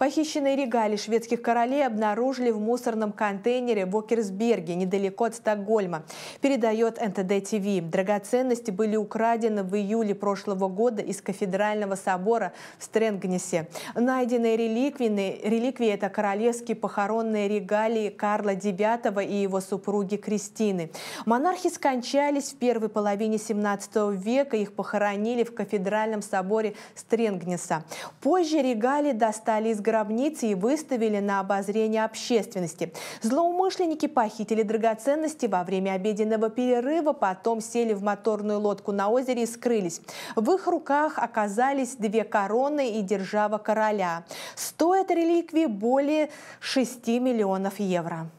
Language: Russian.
Похищенные регалии шведских королей обнаружили в мусорном контейнере в Окерсберге, недалеко от Стокгольма. Передает НТД-ТВ. Драгоценности были украдены в июле прошлого года из кафедрального собора в Стренгнесе. Найденные реликвии, реликвии – это королевские похоронные регалии Карла IX и его супруги Кристины. Монархи скончались в первой половине 17 века. Их похоронили в кафедральном соборе Стренгнеса. Позже регалии достали из гробницы и выставили на обозрение общественности. Злоумышленники похитили драгоценности во время обеденного перерыва, потом сели в моторную лодку на озере и скрылись. В их руках оказались две короны и держава короля. Стоят реликвии более 6 миллионов евро. Евро.